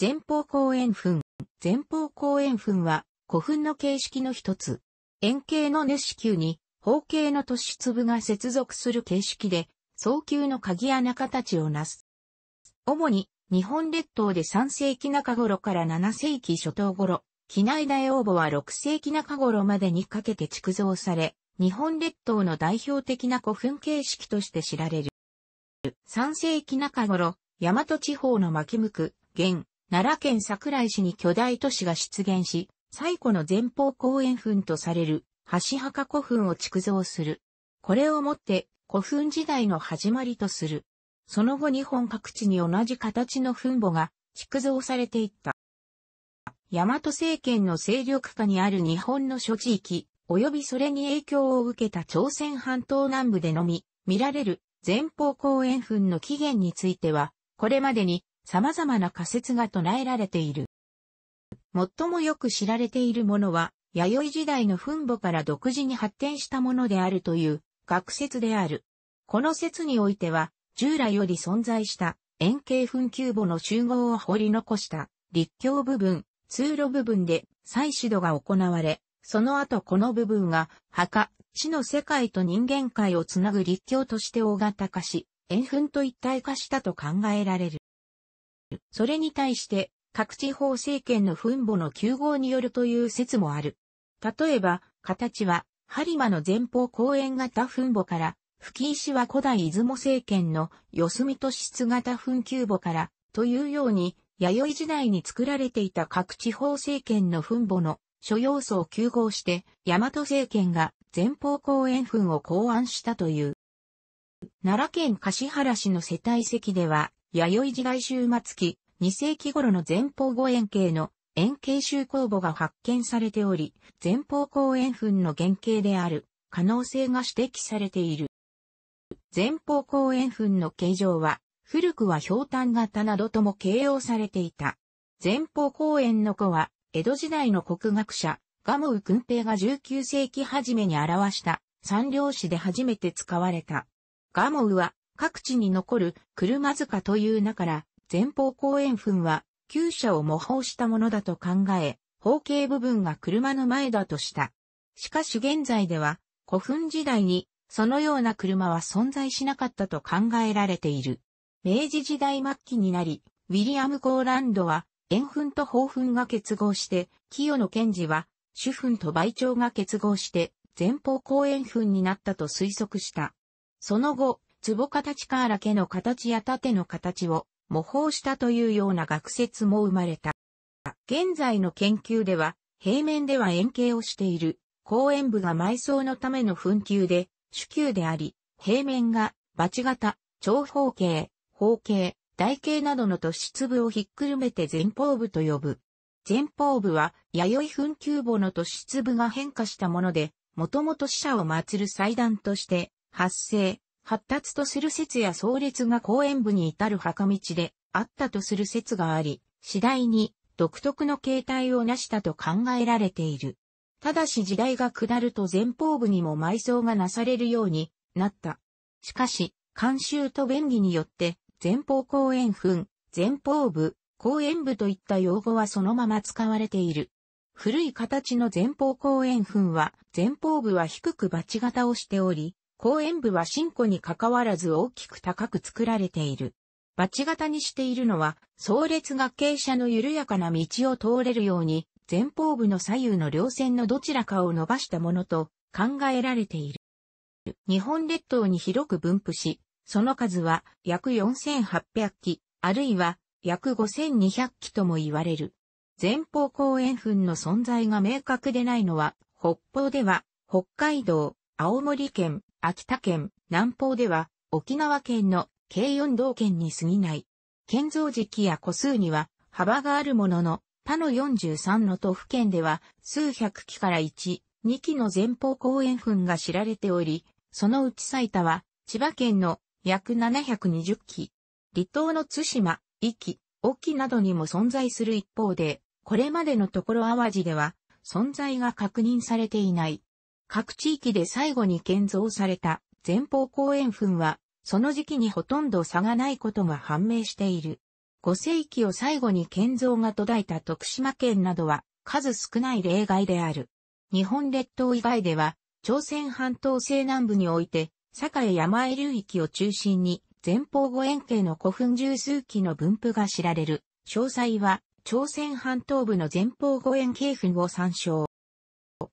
前方後円墳。前方後円墳は古墳の形式の一つ。円形の主球に方形の突出部が接続する形式で、早球の鍵穴形をなす。主に日本列島で3世紀中頃から7世紀初頭頃、機内大応募は6世紀中頃までにかけて築造され、日本列島の代表的な古墳形式として知られる。3世紀中頃、大和地方の巻き向く、現、奈良県桜井市に巨大都市が出現し、最古の前方後円墳とされる、橋墓古墳を築造する。これをもって古墳時代の始まりとする。その後日本各地に同じ形の墳墓が築造されていった。大和政権の勢力下にある日本の諸地域、及びそれに影響を受けた朝鮮半島南部でのみ、見られる前方後円墳の起源については、これまでに様々な仮説が唱えられている。最もよく知られているものは、弥生時代の墳墓から独自に発展したものであるという学説である。この説においては、従来より存在した円形墳丘墓の集合を掘り残した立教部分、通路部分で採取度が行われ、その後この部分が墓、地の世界と人間界をつなぐ立教として大型化し、円墳と一体化したと考えられる。それに対して、各地方政権の分母の休号によるという説もある。例えば、形は、播磨の前方公園型分母から、吹石は古代出雲政権の四隅都市質型墳丘墓から、というように、弥生時代に作られていた各地方政権の墳墓の諸要素を休合して、大和政権が前方公園墳を考案したという。奈良県橿原市の世帯席では、弥生時代終末期、2世紀頃の前方後円形の円形集工墓が発見されており、前方後円墳の原型である可能性が指摘されている。前方後円墳の形状は、古くは氷炭型などとも形容されていた。前方後円の子は、江戸時代の国学者、ガモウ君平が19世紀初めに表した、三両詞で初めて使われた。ガモウは、各地に残る車塚という名から前方後円墳は旧車を模倣したものだと考え、方形部分が車の前だとした。しかし現在では古墳時代にそのような車は存在しなかったと考えられている。明治時代末期になり、ウィリアム・コーランドは、円墳と宝墳が結合して、清野賢治は、主墳と倍長が結合して、前方後円墳になったと推測した。その後、壺形カーラ家の形や盾の形を模倣したというような学説も生まれた。現在の研究では、平面では円形をしている、公園部が埋葬のための紛糾で、主球であり、平面が、バチ型、長方形、方形、台形などの突出部をひっくるめて前方部と呼ぶ。前方部は、弥生紛糾墓の突出部が変化したもので、もともと死者を祀る祭壇として、発生、発達とする説や創列が公園部に至る墓道であったとする説があり、次第に独特の形態を成したと考えられている。ただし時代が下ると前方部にも埋葬がなされるようになった。しかし、慣習と便宜によって、前方後円墳、前方部、後円部といった用語はそのまま使われている。古い形の前方後円墳は、前方部は低くバチ型をしており、公園部は進行に関わらず大きく高く作られている。バチ型にしているのは、壮列が傾斜の緩やかな道を通れるように、前方部の左右の両線のどちらかを伸ばしたものと考えられている。日本列島に広く分布し、その数は約4800機、あるいは約5200機とも言われる。前方後円墳の存在が明確でないのは、北方では、北海道、青森県、秋田県南方では沖縄県の京四道県に過ぎない。建造時期や個数には幅があるものの、他の43の都府県では数百基から1、2基の前方後円墳が知られており、そのうち最多は千葉県の約720基。離島の津島、壱岐、沖などにも存在する一方で、これまでのところ淡路では存在が確認されていない。各地域で最後に建造された前方後円墳は、その時期にほとんど差がないことが判明している。5世紀を最後に建造が途絶えた徳島県などは数少ない例外である。日本列島以外では、朝鮮半島西南部において、栄山江流域を中心に、前方後円形の古墳十数基の分布が知られる。詳細は、朝鮮半島部の前方後円形墳を参照。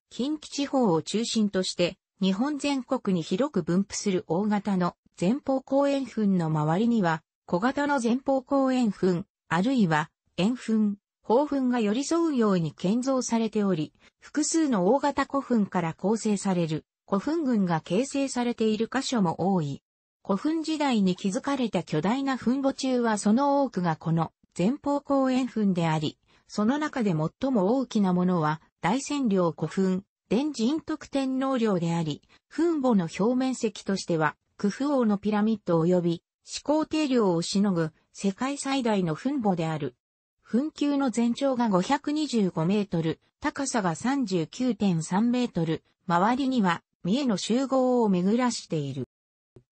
近畿地方を中心として、日本全国に広く分布する大型の前方後円墳の周りには、小型の前方後円墳、あるいは、円墳、方墳が寄り添うように建造されており、複数の大型古墳から構成される古墳群が形成されている箇所も多い。古墳時代に築かれた巨大な墳墓中はその多くがこの前方後円墳であり、その中で最も大きなものは大仙陵古墳、伝人徳天皇陵であり、墳墓の表面積としては、クフ王のピラミッド及び、始皇帝陵をしのぐ、世界最大の墳墓である。墳丘の全長が525メートル、高さが39.3メートル、周りには、三重の集合を巡らしている。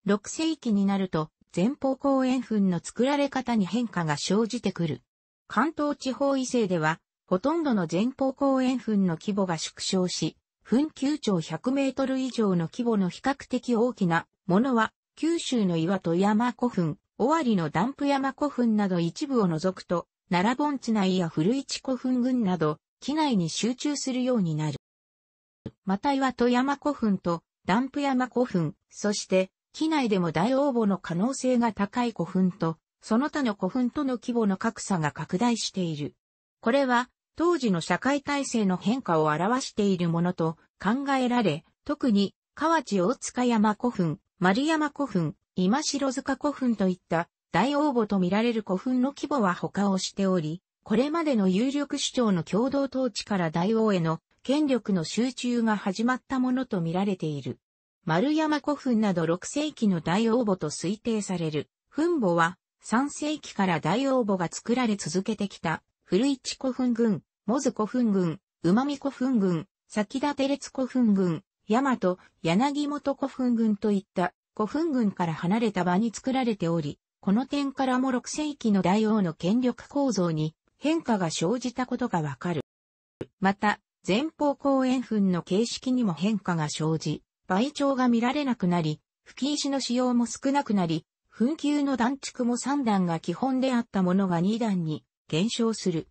6世紀になると、前方後円墳の作られ方に変化が生じてくる。関東地方異性では、ほとんどの前方後円墳の規模が縮小し、墳9長100メートル以上の規模の比較的大きなものは、九州の岩戸山古墳、尾張のダンプ山古墳など一部を除くと、奈良盆地内や古市古墳群など、機内に集中するようになる。また岩戸山古墳とダンプ山古墳、そして機内でも大応募の可能性が高い古墳と、その他の古墳との規模の格差が拡大している。これは当時の社会体制の変化を表しているものと考えられ、特に河内大塚山古墳、丸山古墳、今城塚古墳といった大応募と見られる古墳の規模は他をしており、これまでの有力主張の共同統治から大王への権力の集中が始まったものと見られている。丸山古墳など6世紀の大王母と推定される墳墓は3世紀から大王母が作られ続けてきた古市古墳群、モズ古墳群、馬見古墳群、先立て列古墳群、大和、柳本古墳群といった古墳群から離れた場に作られており、この点からも6世紀の大王の権力構造に変化が生じたことがわかる。また、前方後円墳の形式にも変化が生じ、倍長が見られなくなり、吹石の使用も少なくなり、墳丘の段築も3段が基本であったものが2段に減少する。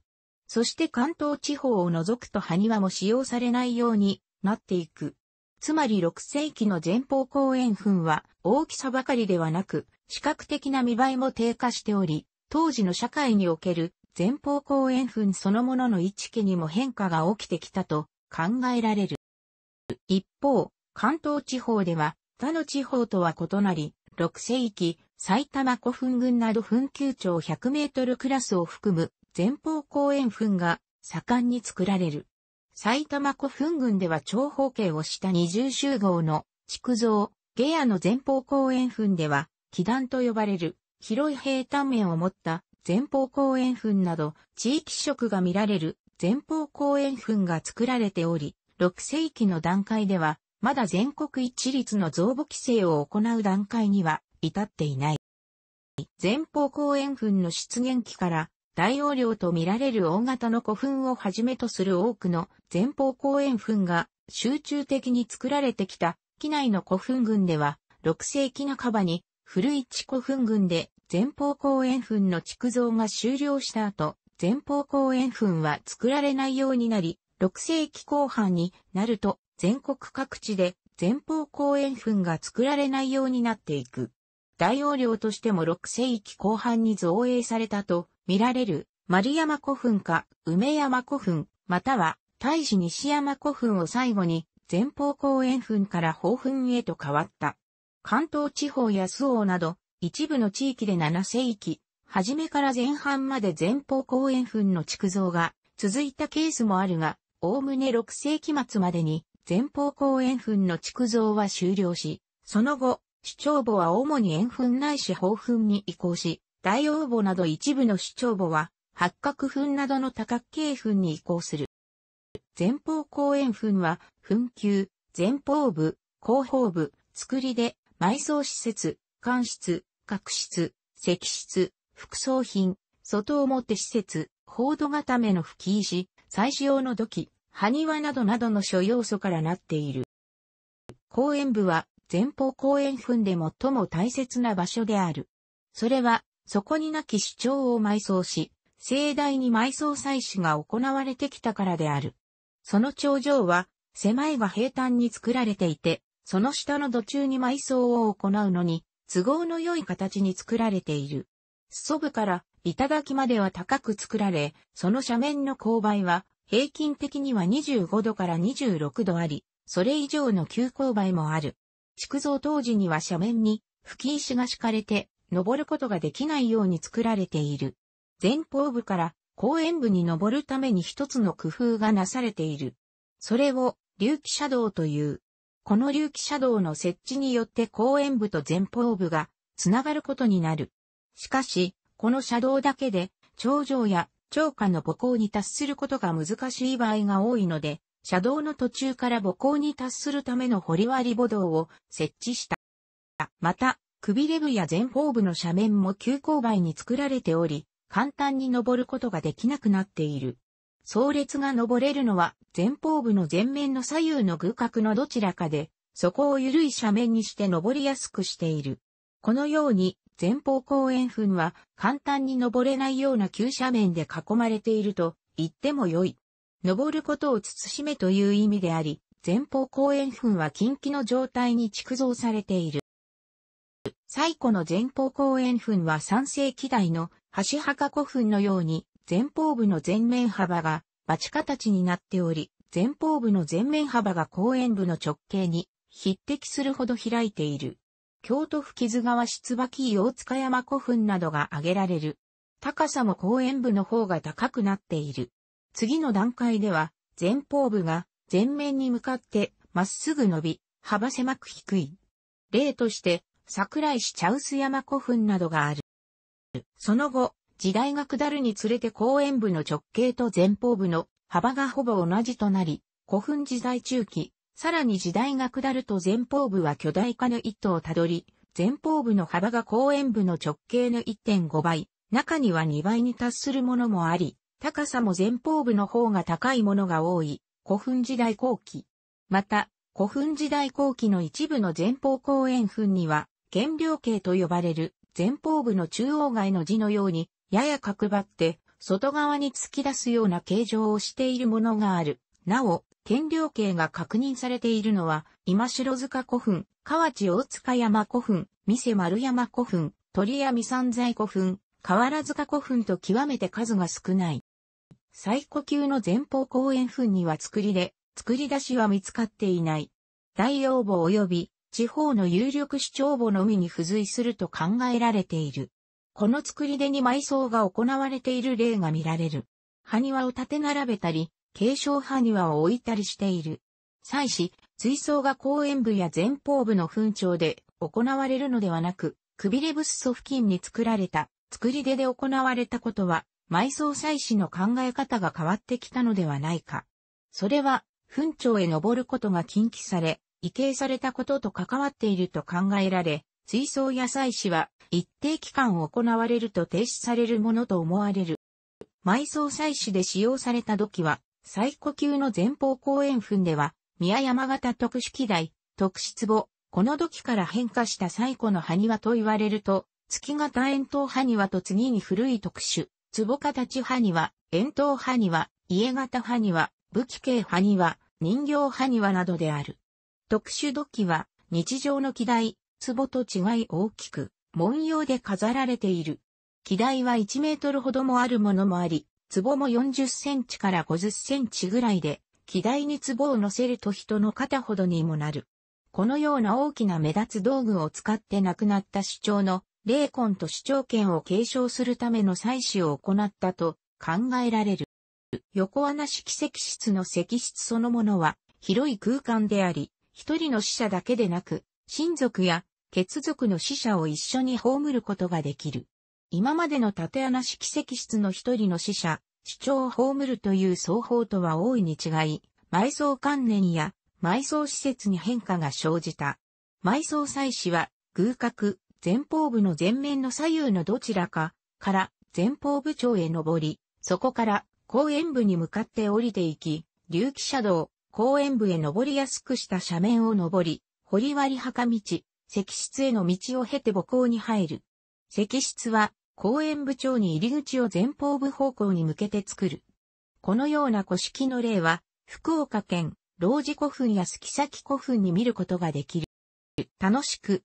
そして関東地方を除くと埴輪も使用されないようになっていく。つまり6世紀の前方後円墳は大きさばかりではなく、視覚的な見栄えも低下しており、当時の社会における前方後円墳そのものの位置家にも変化が起きてきたと考えられる。一方、関東地方では他の地方とは異なり、6世紀埼玉古墳群など墳丘長100メートルクラスを含む前方公園墳が盛んに作られる。埼玉古墳群では長方形をした二重集合の築造、下屋の前方公園墳では、気団と呼ばれる広い平坦面を持った前方公園墳など地域色が見られる前方公園墳が作られており、6世紀の段階では、まだ全国一律の増母規制を行う段階には至っていない。前方後円墳の出現期から大容量と見られる大型の古墳をはじめとする多くの前方後円墳が集中的に作られてきた機内の古墳群では6世紀半ばに古市古墳群で前方後円墳の築造が終了した後、前方後円墳は作られないようになり、6世紀後半になると全国各地で前方後円墳が作られないようになっていく。大容量としても6世紀後半に造営されたと見られる丸山古墳か梅山古墳、または大使西山古墳を最後に前方後円墳から宝墳へと変わった。関東地方や周防など一部の地域で7世紀、初めから前半まで前方後円墳の築造が続いたケースもあるが、おおむね6世紀末までに前方後円墳の築造は終了し、その後、主張母は主に塩墳ないし芳墳に移行し、大王母など一部の主張母は、八角墳などの多角形墳に移行する。前方後円墳は、墳球、前方部、後方部、作りで、埋葬施設、官室、角室、石室、副葬品、外表施設、報道固めの吹き石、採使用の土器、埴輪などなどの諸要素からなっている。後円部は、前方後円墳で最も大切な場所である。それは、そこになき主張を埋葬し、盛大に埋葬祭祀が行われてきたからである。その頂上は、狭いが平坦に作られていて、その下の土中に埋葬を行うのに、都合の良い形に作られている。裾部から頂までは高く作られ、その斜面の勾配は平均的には25度から26度あり、それ以上の急勾配もある。築造当時には斜面に吹き石が敷かれて登ることができないように作られている。前方部から公園部に登るために一つの工夫がなされている。それを隆起車道という。この隆起車道の設置によって公園部と前方部がつながることになる。しかし、この車道だけで頂上や長下の母校に達することが難しい場合が多いので、車道の途中から母校に達するためのり割歩道を設置した。また、首レブや前方部の斜面も急勾配に作られており、簡単に登ることができなくなっている。葬列が登れるのは前方部の前面の左右の偶角のどちらかで、そこを緩い斜面にして登りやすくしている。このように前方後円墳は簡単に登れないような急斜面で囲まれていると言っても良い。登ることを慎めという意味であり、前方後円墳は近畿の状態に築造されている。最古の前方後円墳は3世紀代の橋墓古墳のように、前方部の前面幅がバチ形になっており、前方部の前面幅が後円部の直径に匹敵するほど開いている。京都府木津川出馬木大塚山古墳などが挙げられる。高さも後円部の方が高くなっている。次の段階では、前方部が前面に向かってまっすぐ伸び、幅狭く低い。例として、桜井市茶臼山古墳などがある。その後、時代が下るにつれて公園部の直径と前方部の幅がほぼ同じとなり、古墳時代中期、さらに時代が下ると前方部は巨大化の一途をたどり、前方部の幅が公園部の直径の1.5倍、中には2倍に達するものもあり、高さも前方部の方が高いものが多い、古墳時代後期。また、古墳時代後期の一部の前方後円墳には、原料形と呼ばれる前方部の中央外の字のように、やや角張って、外側に突き出すような形状をしているものがある。なお、天領形が確認されているのは、今城塚古墳、河内大塚山古墳、三瀬丸山古墳、鳥屋三山古墳、河原塚古墳と極めて数が少ない。最古級の前方後円墳には作りで、作り出しは見つかっていない。大要母及び地方の有力主張墓のみに付随すると考えられている。この作り出に埋葬が行われている例が見られる。埴輪を縦て並べたり、継承埴輪を置いたりしている。祭祀、追葬が後円部や前方部の墳長で行われるのではなく、くびれブッ付近に作られた、作り出で行われたことは、埋葬祭祀の考え方が変わってきたのではないか。それは、墳町へ登ることが禁忌され、異形されたことと関わっていると考えられ、追葬や祭祀は一定期間行われると停止されるものと思われる。埋葬祭祀で使用された土器は、最古級の前方後円墳では、宮山型特殊器台、特殊壺、この土器から変化した最古の埴輪と言われると、月型円筒埴輪と次に古い特殊、壺形派には、円筒派には、家型派には、武器系派には、人形派にはなどである。特殊土器は、日常の機台、壺と違い大きく、文様で飾られている。機台は1メートルほどもあるものもあり、壺も40センチから50センチぐらいで、機台に壺を乗せると人の肩ほどにもなる。このような大きな目立つ道具を使って亡くなった主張の霊魂と主張権を継承するための祭祀を行ったと考えられる。横穴式石室の石室そのものは広い空間であり、一人の死者だけでなく、親族や血族の死者を一緒に葬ることができる。今までの縦穴式石室の一人の死者、主張を葬るという奏法とは大いに違い、埋葬観念や埋葬施設に変化が生じた。埋葬祭祀は、偶格、前方部の前面の左右のどちらかから前方部長へ上り、そこから公園部に向かって降りていき、隆起車道、公園部へ上りやすくした斜面を上り、掘割墓道、石室への道を経て母校に入る。石室は公園部長に入り口を前方部方向に向けて作る。このような古式の例は、福岡県、老寺古墳や杉崎古墳に見ることができる。楽しく、